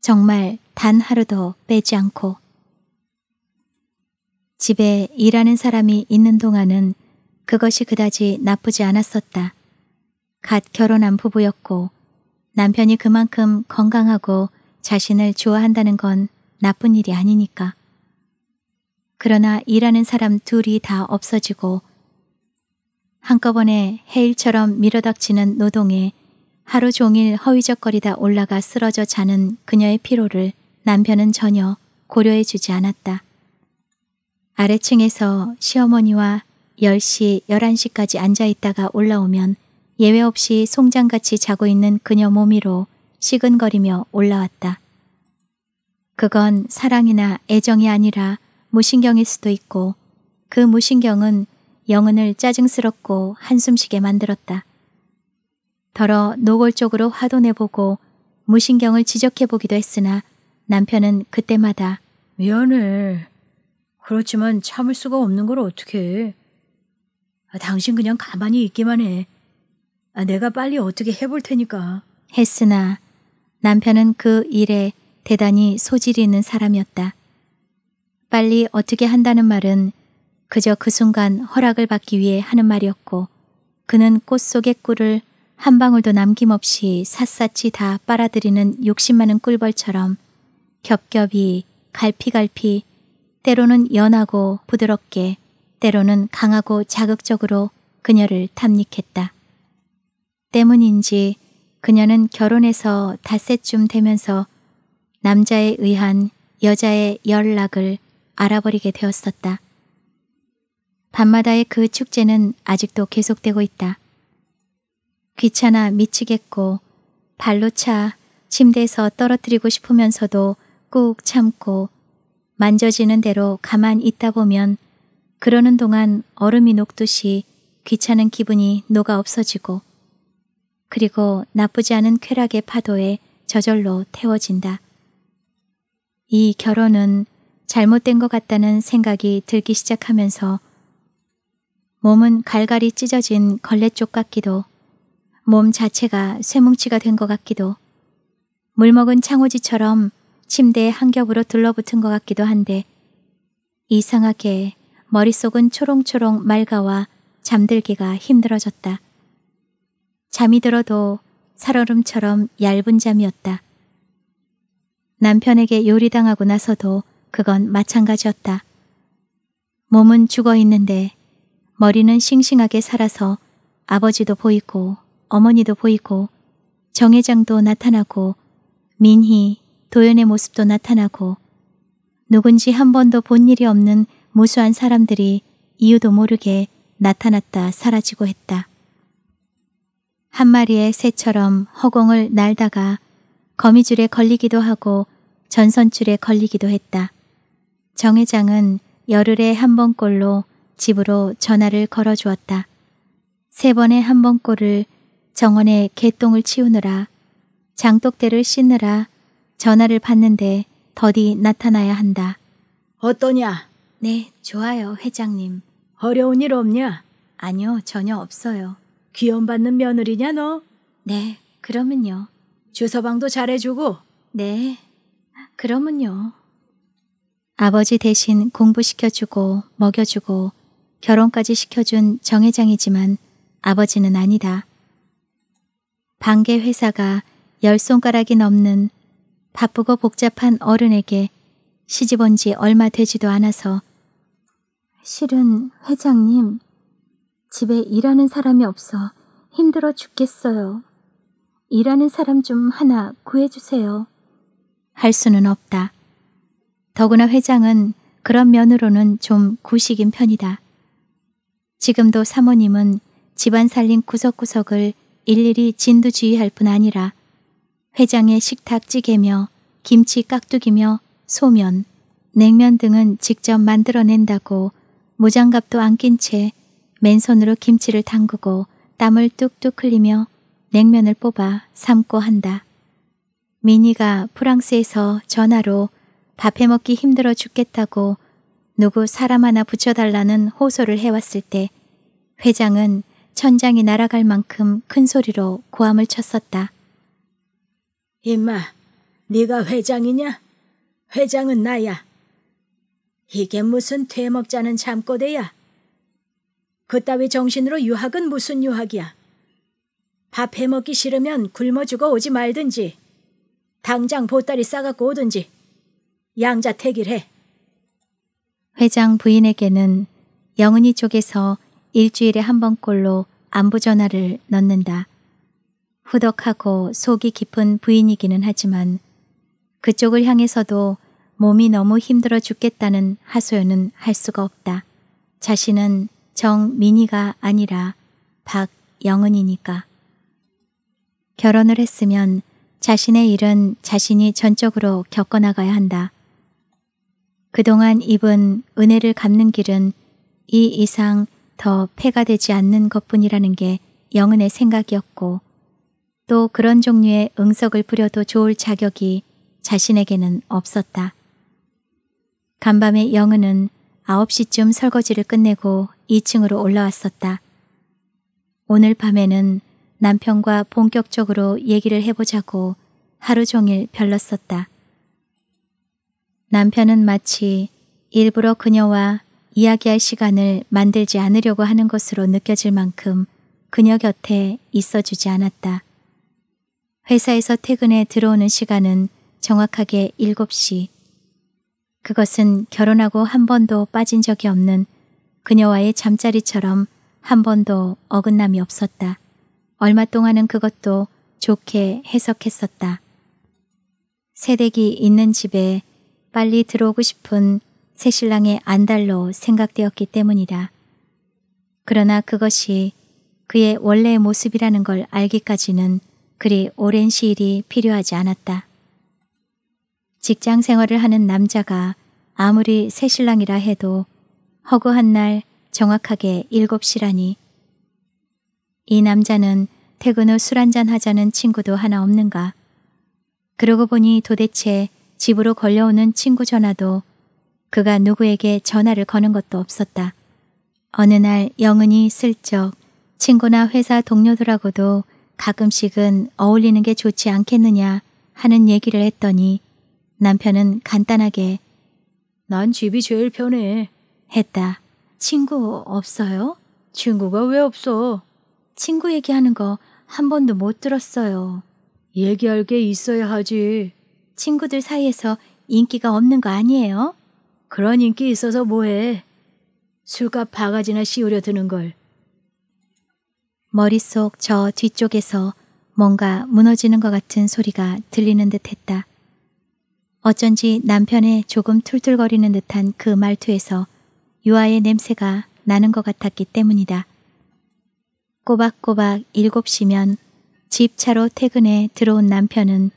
정말 단 하루도 빼지 않고. 집에 일하는 사람이 있는 동안은 그것이 그다지 나쁘지 않았었다. 갓 결혼한 부부였고 남편이 그만큼 건강하고 자신을 좋아한다는 건 나쁜 일이 아니니까. 그러나 일하는 사람 둘이 다 없어지고 한꺼번에 해일처럼 밀어닥치는 노동에 하루 종일 허위적거리다 올라가 쓰러져 자는 그녀의 피로를 남편은 전혀 고려해 주지 않았다. 아래층에서 시어머니와 10시, 11시까지 앉아 있다가 올라오면 예외 없이 송장같이 자고 있는 그녀 몸이로 시근거리며 올라왔다. 그건 사랑이나 애정이 아니라 무신경일 수도 있고 그 무신경은 영은을 짜증스럽고 한숨쉬게 만들었다. 더러 노골적으로 화도 내보고 무신경을 지적해보기도 했으나 남편은 그때마다 미안해. 그렇지만 참을 수가 없는 걸 어떻게 해. 아, 당신 그냥 가만히 있기만 해. 아, 내가 빨리 어떻게 해볼 테니까. 했으나 남편은 그 일에 대단히 소질이 있는 사람이었다. 빨리 어떻게 한다는 말은 그저 그 순간 허락을 받기 위해 하는 말이었고 그는 꽃 속의 꿀을 한 방울도 남김없이 샅샅이 다 빨아들이는 욕심 많은 꿀벌처럼 겹겹이 갈피갈피 때로는 연하고 부드럽게 때로는 강하고 자극적으로 그녀를 탐닉했다. 때문인지 그녀는 결혼해서 닷새쯤 되면서 남자에 의한 여자의 연락을 알아버리게 되었었다. 밤마다의 그 축제는 아직도 계속되고 있다. 귀찮아 미치겠고 발로 차 침대에서 떨어뜨리고 싶으면서도 꾹 참고 만져지는 대로 가만 있다 보면 그러는 동안 얼음이 녹듯이 귀찮은 기분이 녹아 없어지고 그리고 나쁘지 않은 쾌락의 파도에 저절로 태워진다. 이 결혼은 잘못된 것 같다는 생각이 들기 시작하면서 몸은 갈갈이 찢어진 걸레쪽 같기도 몸 자체가 쇠뭉치가 된 것 같기도 물먹은 창호지처럼 침대에 한겹으로 둘러붙은것 같기도 한데 이상하게 머릿속은 초롱초롱 맑아와 잠들기가 힘들어졌다. 잠이 들어도 살얼음처럼 얇은 잠이었다. 남편에게 요리당하고 나서도 그건 마찬가지였다. 몸은 죽어 있는데 머리는 싱싱하게 살아서 아버지도 보이고 어머니도 보이고 정회장도 나타나고 민희, 도연의 모습도 나타나고 누군지 한 번도 본 일이 없는 무수한 사람들이 이유도 모르게 나타났다 사라지고 했다. 한 마리의 새처럼 허공을 날다가 거미줄에 걸리기도 하고 전선줄에 걸리기도 했다. 정 회장은 열흘에 한 번꼴로 집으로 전화를 걸어 주었다. 세 번에 한 번꼴을 정원에 개똥을 치우느라 장독대를 씻느라 전화를 받는데 더디 나타나야 한다. 어떠냐? 네, 좋아요, 회장님. 어려운 일 없냐? 아니요, 전혀 없어요. 귀염받는 며느리냐 너? 네, 그러면요. 주서방도 잘해주고? 네, 그러면요. 아버지 대신 공부시켜주고 먹여주고 결혼까지 시켜준 정회장이지만 아버지는 아니다. 방개 회사가 열 손가락이 넘는 바쁘고 복잡한 어른에게 시집 온지 얼마 되지도 않아서 실은 회장님 집에 일하는 사람이 없어 힘들어 죽겠어요. 일하는 사람 좀 하나 구해주세요. 할 수는 없다. 더구나 회장은 그런 면으로는 좀 구식인 편이다. 지금도 사모님은 집안 살림 구석구석을 일일이 진두지휘할 뿐 아니라 회장의 식탁 찌개며 김치 깍두기며 소면, 냉면 등은 직접 만들어낸다고 모장갑도 안낀채 맨손으로 김치를 담그고 땀을 뚝뚝 흘리며 냉면을 뽑아 삶고 한다. 미니가 프랑스에서 전화로 밥해 먹기 힘들어 죽겠다고 누구 사람 하나 붙여달라는 호소를 해왔을 때 회장은 천장이 날아갈 만큼 큰 소리로 고함을 쳤었다. 임마, 네가 회장이냐? 회장은 나야. 이게 무슨 퇴먹자는 잠꼬대야? 그따위 정신으로 유학은 무슨 유학이야. 밥 해먹기 싫으면 굶어 죽어 오지 말든지 당장 보따리 싸갖고 오든지 양자 택일해. 회장 부인에게는 영은이 쪽에서 일주일에 한 번꼴로 안부 전화를 넣는다. 후덕하고 속이 깊은 부인이기는 하지만 그쪽을 향해서도 몸이 너무 힘들어 죽겠다는 하소연은 할 수가 없다. 자신은 정민이가 아니라 박영은이니까. 결혼을 했으면 자신의 일은 자신이 전적으로 겪어나가야 한다. 그동안 입은 은혜를 갚는 길은 이 이상 더 폐가 되지 않는 것뿐이라는 게 영은의 생각이었고 또 그런 종류의 응석을 부려도 좋을 자격이 자신에게는 없었다. 간밤에 영은은 9시쯤 설거지를 끝내고 2층으로 올라왔었다. 오늘 밤에는 남편과 본격적으로 얘기를 해보자고 하루 종일 별렀었다. 남편은 마치 일부러 그녀와 이야기할 시간을 만들지 않으려고 하는 것으로 느껴질 만큼 그녀 곁에 있어주지 않았다. 회사에서 퇴근해 들어오는 시간은 정확하게 7시. 그것은 결혼하고 한 번도 빠진 적이 없는 그녀와의 잠자리처럼 한 번도 어긋남이 없었다. 얼마 동안은 그것도 좋게 해석했었다. 새댁이 있는 집에 빨리 들어오고 싶은 새신랑의 안달로 생각되었기 때문이다. 그러나 그것이 그의 원래 모습이라는 걸 알기까지는 그리 오랜 시일이 필요하지 않았다. 직장 생활을 하는 남자가 아무리 새신랑이라 해도 허구한 날 정확하게 7시라니. 이 남자는 퇴근 후 술 한잔 하자는 친구도 하나 없는가. 그러고 보니 도대체 집으로 걸려오는 친구 전화도 그가 누구에게 전화를 거는 것도 없었다. 어느 날 영은이 슬쩍 친구나 회사 동료들하고도 가끔씩은 어울리는 게 좋지 않겠느냐 하는 얘기를 했더니 남편은 간단하게 난 집이 제일 편해 했다. 친구 없어요? 친구가 왜 없어? 친구 얘기하는 거 한 번도 못 들었어요. 얘기할 게 있어야 하지. 친구들 사이에서 인기가 없는 거 아니에요? 그런 인기 있어서 뭐해? 술값 바가지나 씌우려 드는 걸. 머릿속 저 뒤쪽에서 뭔가 무너지는 것 같은 소리가 들리는 듯 했다. 어쩐지 남편의 조금 툴툴거리는 듯한 그 말투에서 유아의 냄새가 나는 것 같았기 때문이다. 꼬박꼬박 7시면 집 차로 퇴근해 들어온 남편은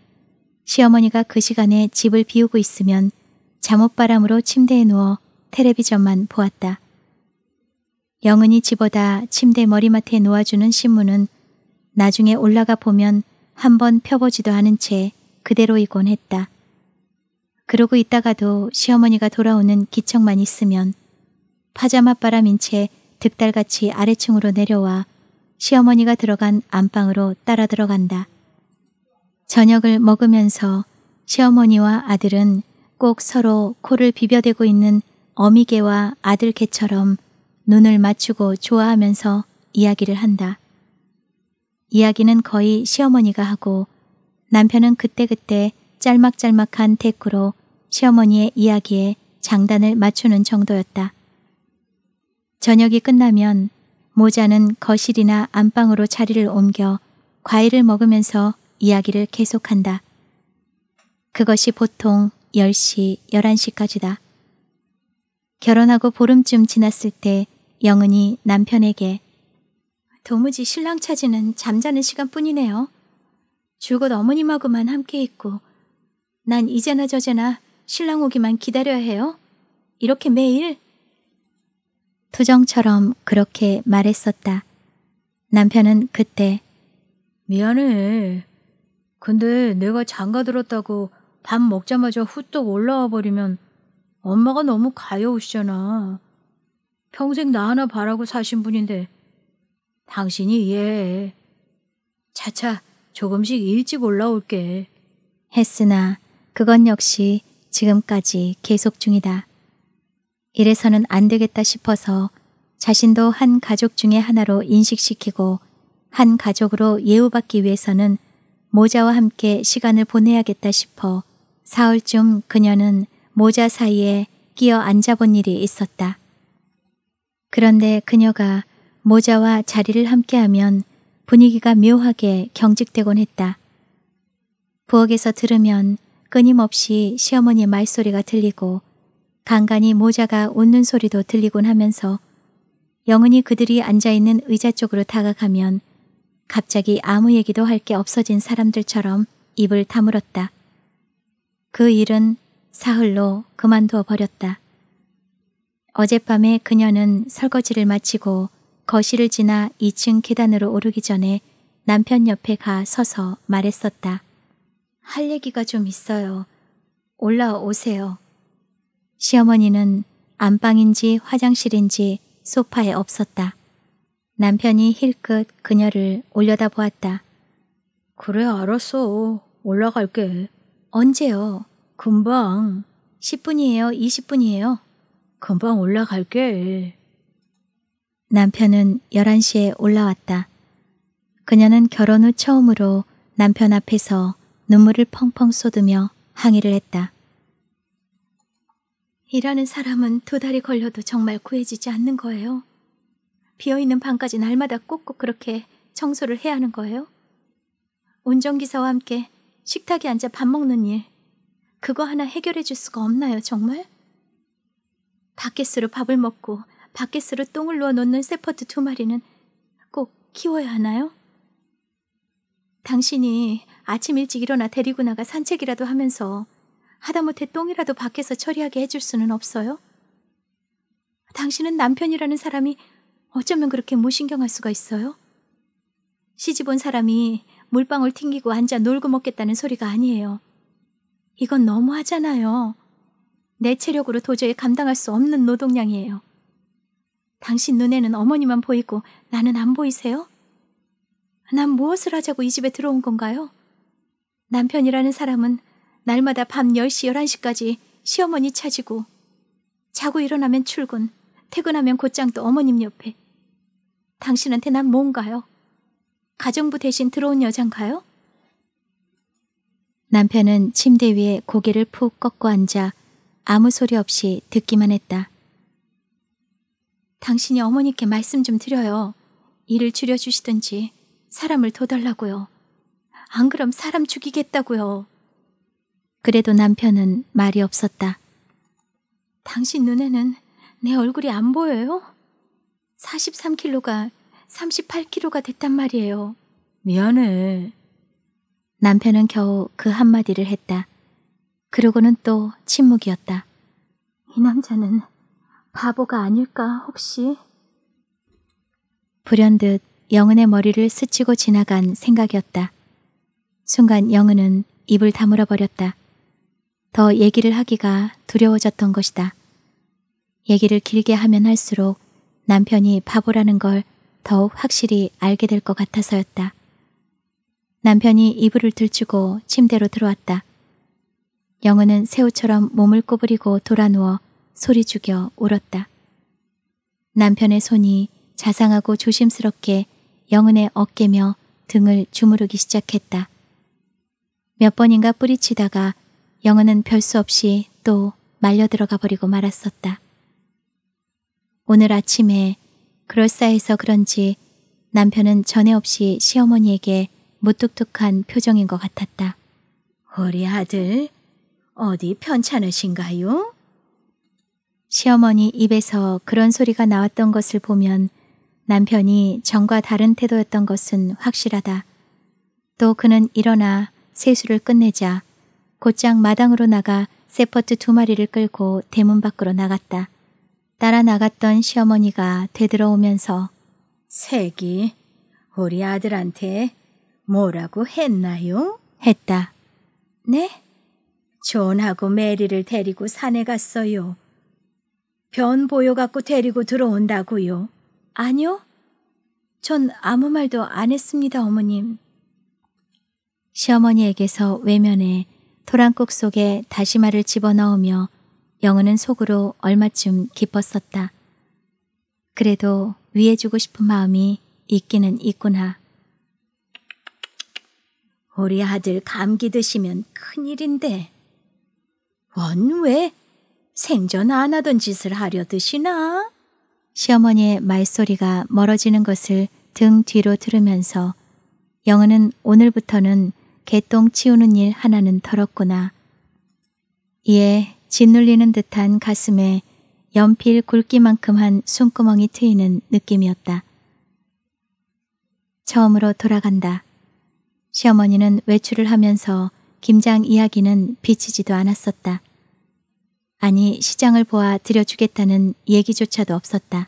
시어머니가 그 시간에 집을 비우고 있으면 잠옷바람으로 침대에 누워 텔레비전만 보았다. 영은이 집어다 침대 머리맡에 놓아주는 신문은 나중에 올라가 보면 한 번 펴보지도 않은 채 그대로이곤 했다. 그러고 있다가도 시어머니가 돌아오는 기척만 있으면 파자마 바람인 채 득달같이 아래층으로 내려와 시어머니가 들어간 안방으로 따라 들어간다. 저녁을 먹으면서 시어머니와 아들은 꼭 서로 코를 비벼대고 있는 어미개와 아들개처럼 눈을 맞추고 좋아하면서 이야기를 한다. 이야기는 거의 시어머니가 하고 남편은 그때그때 짤막짤막한 테크로 시어머니의 이야기에 장단을 맞추는 정도였다. 저녁이 끝나면 모자는 거실이나 안방으로 자리를 옮겨 과일을 먹으면서 이야기를 계속한다. 그것이 보통 10시, 11시까지다. 결혼하고 보름쯤 지났을 때 영은이 남편에게 도무지 신랑 찾이는 잠자는 시간뿐이네요. 줄곧 어머님하고만 함께 있고 난 이제나 저제나 신랑 오기만 기다려야 해요? 이렇게 매일? 투정처럼 그렇게 말했었다. 남편은 그때 미안해. 근데 내가 장가 들었다고 밥 먹자마자 후떡 올라와 버리면 엄마가 너무 가여우시잖아. 평생 나 하나 바라고 사신 분인데 당신이 이해해. 차차 조금씩 일찍 올라올게. 했으나 그것 역시 지금까지 계속 중이다. 이래서는 안 되겠다 싶어서 자신도 한 가족 중의 하나로 인식시키고 한 가족으로 예우받기 위해서는 모자와 함께 시간을 보내야겠다 싶어 사흘쯤 그녀는 모자 사이에 끼어 앉아본 일이 있었다. 그런데 그녀가 모자와 자리를 함께하면 분위기가 묘하게 경직되곤 했다. 부엌에서 들으면 끊임없이 시어머니의 말소리가 들리고 간간히 모자가 웃는 소리도 들리곤 하면서 영은이 그들이 앉아있는 의자 쪽으로 다가가면 갑자기 아무 얘기도 할 게 없어진 사람들처럼 입을 다물었다. 그 일은 사흘로 그만두어 버렸다. 어젯밤에 그녀는 설거지를 마치고 거실을 지나 2층 계단으로 오르기 전에 남편 옆에 가 서서 말했었다. 할 얘기가 좀 있어요. 올라오세요. 시어머니는 안방인지 화장실인지 소파에 없었다. 남편이 힐끗 그녀를 올려다 보았다. 그래, 알았어. 올라갈게. 언제요? 금방. 10분이에요? 20분이에요? 금방 올라갈게. 남편은 11시에 올라왔다. 그녀는 결혼 후 처음으로 남편 앞에서 눈물을 펑펑 쏟으며 항의를 했다. 일하는 사람은 두 달이 걸려도 정말 구해지지 않는 거예요. 비어있는 방까지 날마다 꼭꼭 그렇게 청소를 해야 하는 거예요? 운전기사와 함께 식탁에 앉아 밥 먹는 일, 그거 하나 해결해 줄 수가 없나요, 정말? 바켓스로 밥을 먹고 바켓스로 똥을 놓아 놓는 세퍼트 두 마리는 꼭 키워야 하나요? 당신이 아침 일찍 일어나 데리고 나가 산책이라도 하면서 하다못해 똥이라도 밖에서 처리하게 해줄 수는 없어요? 당신은 남편이라는 사람이 어쩌면 그렇게 무신경할 수가 있어요? 시집 온 사람이 물방울 튕기고 앉아 놀고 먹겠다는 소리가 아니에요. 이건 너무하잖아요. 내 체력으로 도저히 감당할 수 없는 노동량이에요. 당신 눈에는 어머니만 보이고 나는 안 보이세요? 난 무엇을 하자고 이 집에 들어온 건가요? 남편이라는 사람은 날마다 밤 10시, 11시까지 시어머니 찾이고 자고 일어나면 출근, 퇴근하면 곧장 또 어머님 옆에. 당신한테 난 뭔가요? 가정부 대신 들어온 여잔가요? 남편은 침대 위에 고개를 푹 꺾고 앉아 아무 소리 없이 듣기만 했다. 당신이 어머니께 말씀 좀 드려요. 일을 줄여주시든지 사람을 둬달라고요. 안 그럼 사람 죽이겠다고요. 그래도 남편은 말이 없었다. 당신 눈에는 내 얼굴이 안 보여요? 43kg가 38kg가 됐단 말이에요. 미안해. 남편은 겨우 그 한마디를 했다. 그러고는 또 침묵이었다. 이 남자는 바보가 아닐까, 혹시? 불현듯 영은의 머리를 스치고 지나간 생각이었다. 순간 영은은 입을 다물어 버렸다. 더 얘기를 하기가 두려워졌던 것이다. 얘기를 길게 하면 할수록 남편이 바보라는 걸 더욱 확실히 알게 될 것 같아서였다. 남편이 이불을 들추고 침대로 들어왔다. 영은은 새우처럼 몸을 꼬부리고 돌아누워 소리 죽여 울었다. 남편의 손이 자상하고 조심스럽게 영은의 어깨며 등을 주무르기 시작했다. 몇 번인가 뿌리치다가 영어는별수 없이 또 말려 들어가 버리고 말았었다. 오늘 아침에 그럴싸해서 그런지 남편은 전에 없이 시어머니에게 무뚝뚝한 표정인 것 같았다. 우리 아들, 어디 편찮으신가요? 시어머니 입에서 그런 소리가 나왔던 것을 보면 남편이 전과 다른 태도였던 것은 확실하다. 또 그는 일어나 세수를 끝내자 곧장 마당으로 나가 세퍼트 두 마리를 끌고 대문 밖으로 나갔다. 따라 나갔던 시어머니가 되돌아오면서 색이 우리 아들한테 뭐라고 했나요? 했다. 네? 존하고 메리를 데리고 산에 갔어요. 변 보여갖고 데리고 들어온다고요. 아니요. 전 아무 말도 안 했습니다, 어머님. 시어머니에게서 외면해 토랑국 속에 다시마를 집어넣으며 영은은 속으로 얼마쯤 기뻤었다. 그래도 위해주고 싶은 마음이 있기는 있구나. 우리 아들 감기 드시면 큰일인데. 원 왜? 생전 안 하던 짓을 하려 드시나? 시어머니의 말소리가 멀어지는 것을 등 뒤로 들으면서 영은은 오늘부터는 개똥 치우는 일 하나는 덜었구나. 이에 짓눌리는 듯한 가슴에 연필 굵기만큼 한 숨구멍이 트이는 느낌이었다. 처음으로 돌아간다. 시어머니는 외출을 하면서 김장 이야기는 비치지도 않았었다. 아니 시장을 보아 들여주겠다는 얘기조차도 없었다.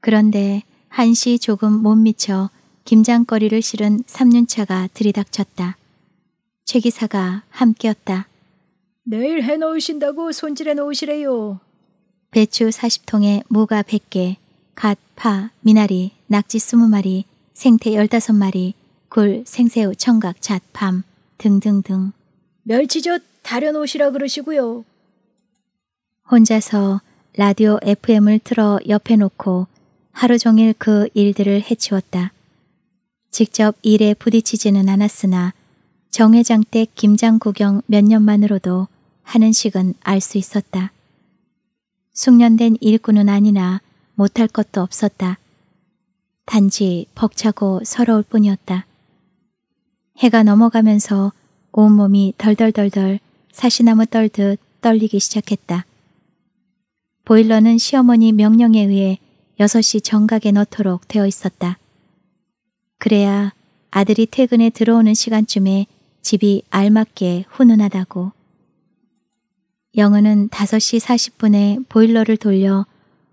그런데 한시 조금 못 미쳐 김장거리를 실은 3년차가 들이닥쳤다. 최 기사가 함께였다. 내일 해놓으신다고 손질해 놓으시래요. 배추 40통에 모가 100개, 갓, 파, 미나리, 낙지 20마리, 생태 15마리, 굴, 생새우, 청각, 잣, 밤 등등등. 멸치젓 다려 놓으시라 그러시고요. 혼자서 라디오 FM을 틀어 옆에 놓고 하루 종일 그 일들을 해치웠다. 직접 일에 부딪히지는 않았으나 정회장 댁 김장 구경 몇 년만으로도 하는 식은 알 수 있었다. 숙련된 일꾼은 아니나 못할 것도 없었다. 단지 벅차고 서러울 뿐이었다. 해가 넘어가면서 온몸이 덜덜덜덜 사시나무 떨듯 떨리기 시작했다. 보일러는 시어머니 명령에 의해 6시 정각에 넣도록 되어 있었다. 그래야 아들이 퇴근에 들어오는 시간쯤에 집이 알맞게 훈훈하다고. 영은은 5시 40분에 보일러를 돌려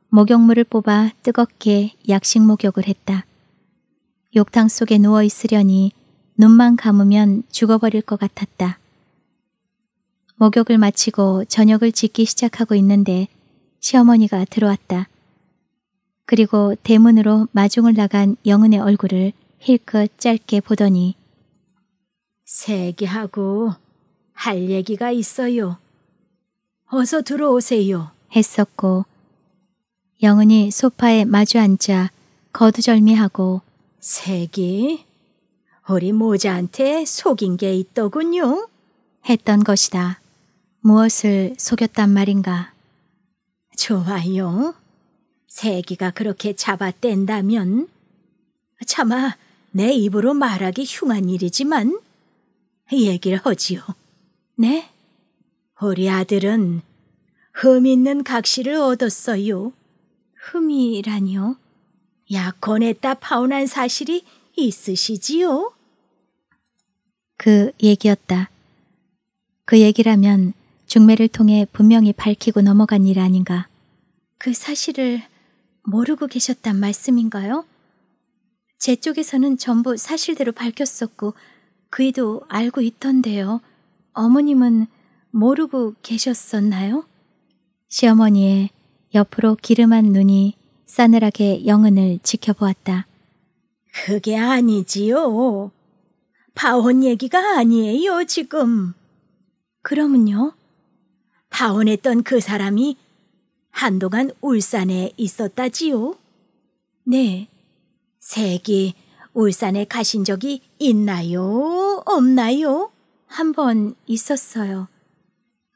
목욕물을 뽑아 뜨겁게 약식 목욕을 했다. 욕탕 속에 누워 있으려니 눈만 감으면 죽어버릴 것 같았다. 목욕을 마치고 저녁을 짓기 시작하고 있는데 시어머니가 들어왔다. 그리고 대문으로 마중을 나간 영은의 얼굴을 힐끗 짧게 보더니 세기하고 할 얘기가 있어요. 어서 들어오세요. 했었고 영은이 소파에 마주 앉아 거두절미하고 세기 우리 모자한테 속인 게 있더군요. 했던 것이다. 무엇을 속였단 말인가. 좋아요. 세기가 그렇게 잡아뗀다면 차마 내 입으로 말하기 흉한 일이지만 얘기를 하지요. 네? 우리 아들은 흠 있는 각시를 얻었어요. 흠이라니요? 약혼했다 파혼한 사실이 있으시지요? 그 얘기였다. 그 얘기라면 중매를 통해 분명히 밝히고 넘어간 일 아닌가. 그 사실을 모르고 계셨단 말씀인가요? 제 쪽에서는 전부 사실대로 밝혔었고 그이도 알고 있던데요. 어머님은 모르고 계셨었나요? 시어머니의 옆으로 기름한 눈이 싸늘하게 영은을 지켜보았다. 그게 아니지요. 파혼 얘기가 아니에요, 지금. 그럼면요 파혼했던 그 사람이 한동안 울산에 있었다지요? 네. 색이 울산에 가신 적이 있나요? 없나요? 한 번 있었어요.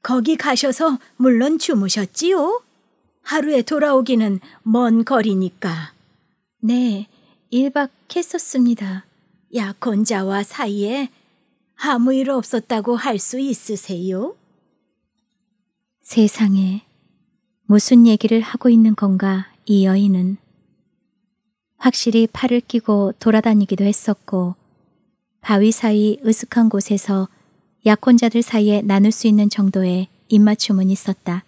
거기 가셔서 물론 주무셨지요? 하루에 돌아오기는 먼 거리니까. 네, 일박했었습니다. 약혼자와 사이에 아무 일 없었다고 할 수 있으세요? 세상에, 무슨 얘기를 하고 있는 건가 이 여인은. 확실히 팔을 끼고 돌아다니기도 했었고 바위 사이 으슥한 곳에서 약혼자들 사이에 나눌 수 있는 정도의 입맞춤은 있었다.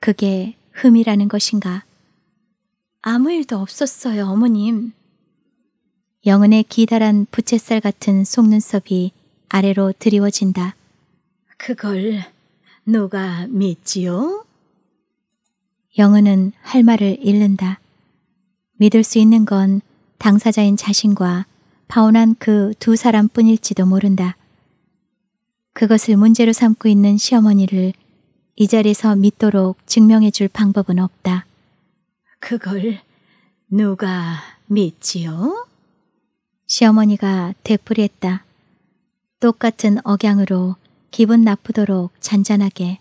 그게 흠이라는 것인가? 아무 일도 없었어요, 어머님. 영은의 기다란 부채살 같은 속눈썹이 아래로 드리워진다. 그걸 누가 믿지요? 영은은 할 말을 잃는다. 믿을 수 있는 건 당사자인 자신과 파혼한 그 두 사람뿐일지도 모른다. 그것을 문제로 삼고 있는 시어머니를 이 자리에서 믿도록 증명해 줄 방법은 없다. 그걸 누가 믿지요? 시어머니가 되풀이했다. 똑같은 억양으로 기분 나쁘도록 잔잔하게.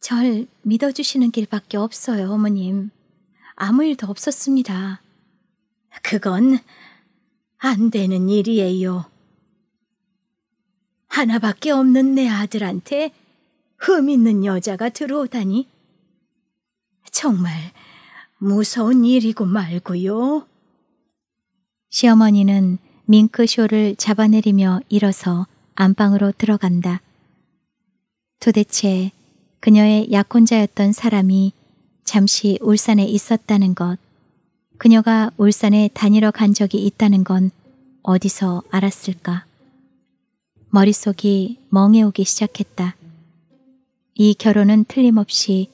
절 믿어주시는 길밖에 없어요, 어머님. 아무 일도 없었습니다. 그건 안 되는 일이에요. 하나밖에 없는 내 아들한테 흠 있는 여자가 들어오다니. 정말 무서운 일이고 말고요. 시어머니는 밍크쇼를 잡아내리며 일어서 안방으로 들어간다. 도대체 그녀의 약혼자였던 사람이 잠시 울산에 있었다는 것, 그녀가 울산에 다니러 간 적이 있다는 건 어디서 알았을까? 머릿속이 멍해오기 시작했다. 이 결혼은 틀림없이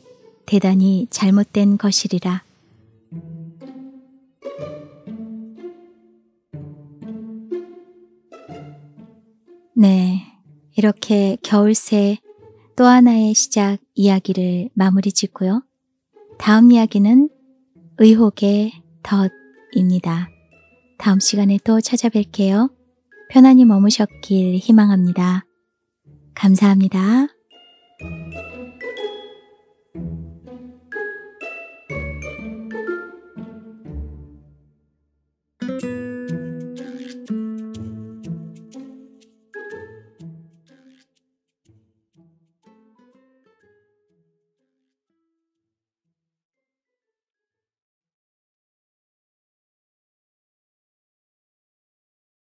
대단히 잘못된 것이리라. 네, 이렇게 겨울새 또 하나의 시작 이야기를 마무리 짓고요. 다음 이야기는 의혹의 덫입니다. 다음 시간에 또 찾아뵐게요. 편안히 머무셨길 희망합니다. 감사합니다.